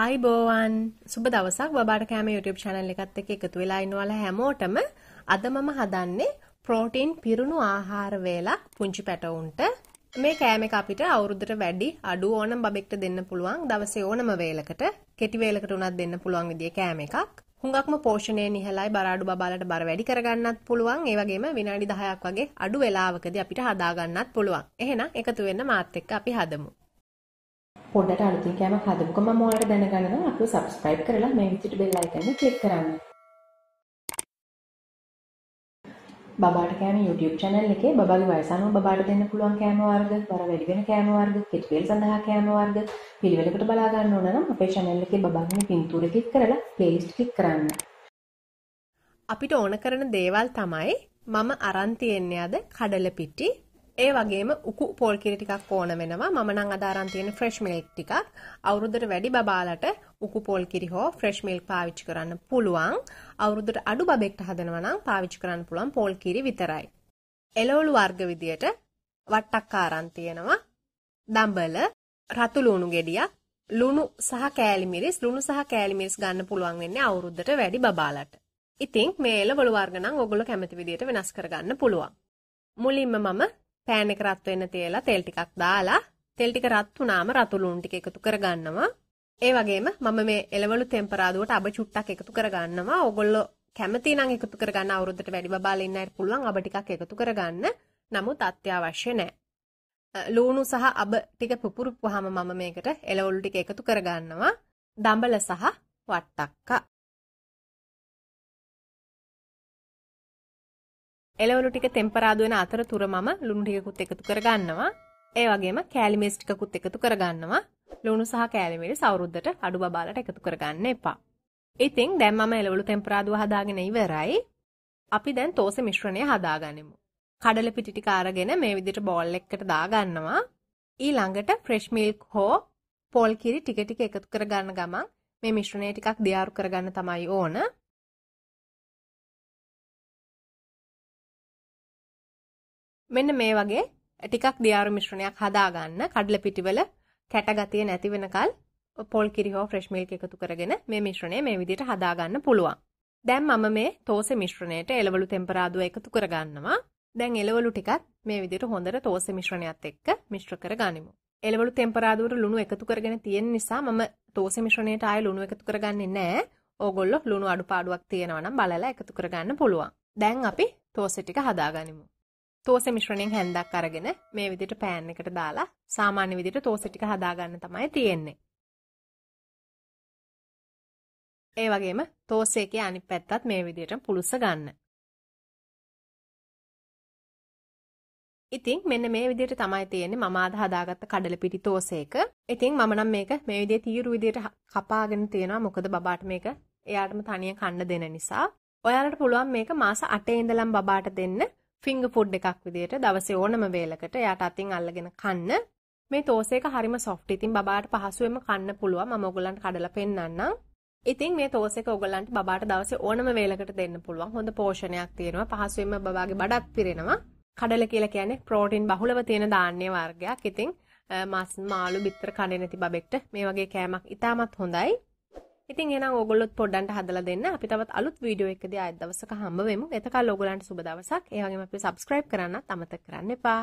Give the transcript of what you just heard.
ආයිබෝවන් සුබ දවසක් බබාට කෑම YouTube channel එකත් එක්ක එකතු වෙලා ඉන්නවලා හැමෝටම අද මම හදන්නේ ප්‍රෝටීන් පිරුණු ආහාර වේලක් පුංචි පැටවුන්ට මේ කෑම එක අපිට අවුරුද්දට වැඩි අඩු ඕනම් බබෙක්ට දෙන්න පුළුවන් දවසේ ඕනම වේලකට කෙටි වේලකට උනත් දෙන්න පුළුවන් විදිය කෑම එකක් හුඟක්ම පෝෂණය නිහලයි බරාඩු බබාලට බර වැඩි කරගන්නත් පුළුවන් ඒ වගේම විනාඩි 10ක් වගේ අඩු වෙලාවකදී අපිට හදාගන්නත් පුළුවන් එහෙනම් එකතු වෙන්න මාත් එක්ක අපි හදමු පොඩට අලුතින් කෑමක් හදපුවම මම ඔයාලට දැනගන්නවා අපිව subscribe කරලා මේ විදිහට bell icon එක click කරන්න. බබාට කෑම YouTube channel එකේ බබාගේ වයස අනුව බබාට දෙන්න පුළුවන් කෑම වර්ග, වර වැඩි වෙන කෑම වර්ග, කෙටි වේල සඳහා කෑම වර්ග පිළිවෙලකට බලා ගන්න ඕන නම් අපේ channel එකේ බබාගේ පින්තූර click කරලා playlist click කරන්න. අපිට ඕන කරන දේවල් තමයි මම අරන් තියෙන්නේ අද කඩල පිටි ඒ වගේම උකු පොල් කිරි ටිකක් ඕන වෙනවා. මම නම් අද අරන් තියෙන ෆ්‍රෙෂ් මිල්ක් ටිකක්. අවුරුද්දට වැඩි බබාලට උකු පොල් කිරි හෝ ෆ්‍රෙෂ් මිල්ක් පාවිච්චි කරන්න පුළුවන්. අවුරුද්දට අඩු බබෙක්ට හදනවා නම් පාවිච්චි කරන්න පුළුවන් පොල් කිරි විතරයි. එළවලු වර්ග විදියට වට්ටක් අරන් තියෙනවා. දඹල, රතු ලුණු ගෙඩියක්, ලුණු සහ කෑලි මිරිස්, ලුණු සහ කෑලි මිරිස් ගන්න පුළුවන් වෙන්නේ අවුරුද්දට වැඩි බබාලට. ඉතින් මේ එළවලු වර්ග නම් ඔයගොල්ලෝ කැමති විදියට වෙනස් කරගන්න පුළුවන්. මුලින්ම මම පෑන් එක රත් වෙන්න තියලා තෙල් ටිකක් දාලා තෙල් ටික රත් වුණාම රතුළුන් ටික එකතු කරගන්නවා. ඒ වගේම මම මේ එළවලු තෙම්පරාදුවට අබ චුට්ටක් එකතු කරගන්නවා. ඕගොල්ලෝ කැමති නම් එකතු කරගන්න අවුරුද්දට වැඩි බබාලා ඉන්න අයට පුළුවන් අබ ටිකක් එකතු කරගන්න. නමුත් අත්‍යවශ්‍ය නැහැ. ලූණු සහ අබ ටික පුපුරුපුවාම මම මේකට එළවලු ටික එකතු කරගන්නවා. දඹල සහ වට්ටක්කා. එළවලු ටික තෙම්පරාදු වෙන අතරතුර මම ලුණු ටිකකුත් එකතු කරගන්නවා. ඒ වගේම කෑලිමේස් ටිකකුත් එකතු කරගන්නවා. ලුණු සහ කෑලිමේල් සවුරුද්දට අඩු බබාලට එකතු කරගන්න එපා. ඉතින් දැන් මම එළවලු තෙම්පරාදුව හදාගෙන ඉවරයි. අපි දැන් තෝසෙ මිශ්‍රණය හදාගනිමු. කඩල පිටි ටික අරගෙන මේ විදිහට බෝල් එකකට දාගන්නවා. ඊළඟට ෆ්‍රෙෂ් මිල්ක් හෝ පොල් කිරි ටික ටික එකතු කරගන්න ගමන් මේ මිශ්‍රණය ටිකක් දියාරු කරගන්න තමයි ඕන. මෙන්න මේ වගේ ටිකක් දියාරු මිශ්‍රණයක් හදාගන්න කඩල පිටිවල කැටගතිය නැති වෙනකල් පොල් කිරි හෝ ෆ්‍රෙෂ් මිල්ක් එකතු කරගෙන මේ මිශ්‍රණය මේ විදිහට හදාගන්න පුළුවන්. දැන් මම මේ තෝසෙ මිශ්‍රණයට එළවලු තෙම්පරාදුව එකතු කරගන්නවා. දැන් එළවලු ටිකත් මේ විදිහට හොඳට තෝසෙ මිශ්‍රණයත් එක්ක මිශ්‍ර කරගනිමු. එළවලු තෙම්පරාදුවට ලුණු එකතු කරගෙන තියෙන නිසා මම තෝසෙ මිශ්‍රණයට ආයේ ලුණු එකතු කරගන්නේ නැහැ. ඕගොල්ලෝ ලුණු අඩුපාඩුවක් තියෙනවා නම් බලලා එකතු කරගන්න පුළුවන්. දැන් අපි තෝසෙ ටික හදාගනිමු. තෝස මිශ්‍රණයෙන් හැන්දක් අරගෙන මේ විදිහට පෑන් එකට දාලා සාමාන්‍ය විදිහට තෝස ටික හදාගන්න තමයි තියෙන්නේ. ඒ වගේම තෝසේකේ අනිත් පැත්තත් මේ විදිහට පුළුස්ස ගන්න. ඉතින් මෙන්න මේ විදිහට තමයි තියෙන්නේ මම අද හදාගත්ත කඩලපිටි තෝසේක. ඉතින් මම නම් මේක මේ විදිහේ තීරු විදිහට කපාගෙන තියෙනවා. මොකද බබාට මේක එයාටම තනියෙන් කන්න දෙන නිසා. ඔයාලට පුළුවන් මේක මාස 8 ඉඳලම් බබාට දෙන්න. ෆිංගර් ෆුඩ් එකක් විදියට දවසේ ඕනම වේලකට එයාට අතින් අල්ලගෙන කන්න. මේ තෝස් එක හරිම සොෆ්ට්. ඉතින් බබාට පහසුවෙන්ම කන්න පුළුවන්. මම ඔයගලන්ට කඩලා පෙන්නන්නම්. ඉතින් මේ තෝස් එක ඔයගලන්ට බබාට දවසේ ඕනම වේලකට දෙන්න පුළුවන්. හොඳ පෝෂණයක් තියෙනවා. පහසුවෙන්ම බබාගේ බඩත් පිරෙනවා. කඩල කියලා කියන්නේ ප්‍රෝටීන් බහුලව තියෙන ධාන්‍ය වර්ගයක්. ඉතින් මස් මාළු බිත්තර කන්නේ නැති බබෙක්ට මේ වගේ කෑමක් ඉතාමත් හොඳයි. ඉතින් එහෙනම් ඕගොල්ලොත් පොඩ්ඩන්ට හදලා දෙන්න. අපි තවත් අලුත් වීඩියෝ එකකදී ආයෙත් දවසක හම්බ වෙමු. එතකල් ඕගොල්ලන්ට සුබ දවසක්. ඒ වගේම අපි subscribe කරන්නත් අමතක කරන්න එපා.